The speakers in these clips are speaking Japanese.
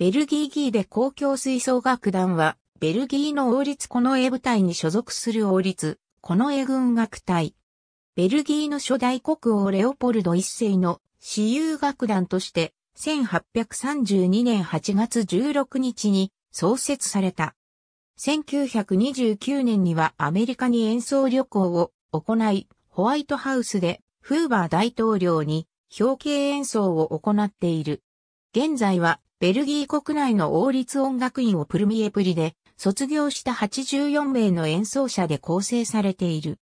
ベルギーギーで公共吹奏楽団は、ベルギーの王立この絵部隊に所属する王立、この絵軍楽隊。ベルギーの初代国王レオポルド一世の私有楽団として、1832年8月16日に創設された。1929年にはアメリカに演奏旅行を行い、ホワイトハウスでフーバー大統領に表敬演奏を行っている。現在はベルギー国内の王立音楽院をプルミエプリで卒業した84名の演奏者で構成されている。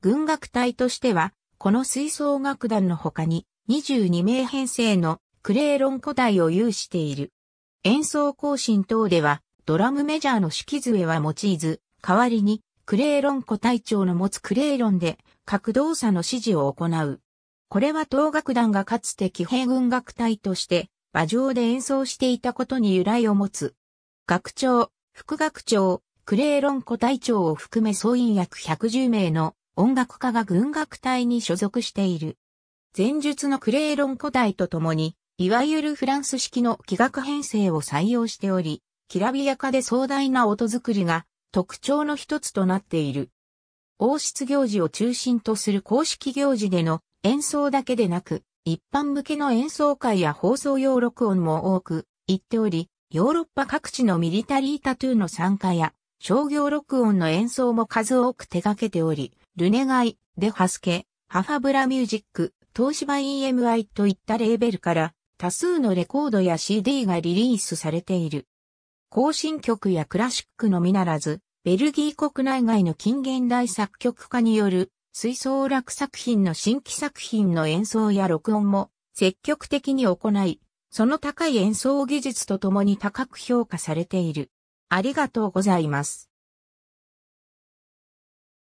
軍楽隊としては、この吹奏楽団の他に22名編成のクレーロン古代を有している。演奏行進等では、ドラムメジャーの式杖は用いず、代わりにクレーロン個隊長の持つクレーロンで各動作の指示を行う。これは当楽団がかつて騎兵軍楽隊として馬上で演奏していたことに由来を持つ。学長、副学長、クレーロン個隊長を含め総員約110名の音楽家が軍楽隊に所属している。前述のクレーロン個隊とともに、いわゆるフランス式の器楽編成を採用しており、きらびやかで壮大な音作りが特徴の一つとなっている。王室行事を中心とする公式行事での演奏だけでなく、一般向けの演奏会や放送用録音も多く行っており、ヨーロッパ各地のミリタリータトゥーの参加や商業録音の演奏も数多く手掛けており、ルネガイ、デハスケ、ハファブラミュージック、東芝 EMI といったレーベルから多数のレコードや CD がリリースされている。行進曲やクラシックのみならず、ベルギー国内外の近現代作曲家による吹奏楽作品の新規作品の演奏や録音も積極的に行い、その高い演奏技術とともに高く評価されている。ありがとうございます。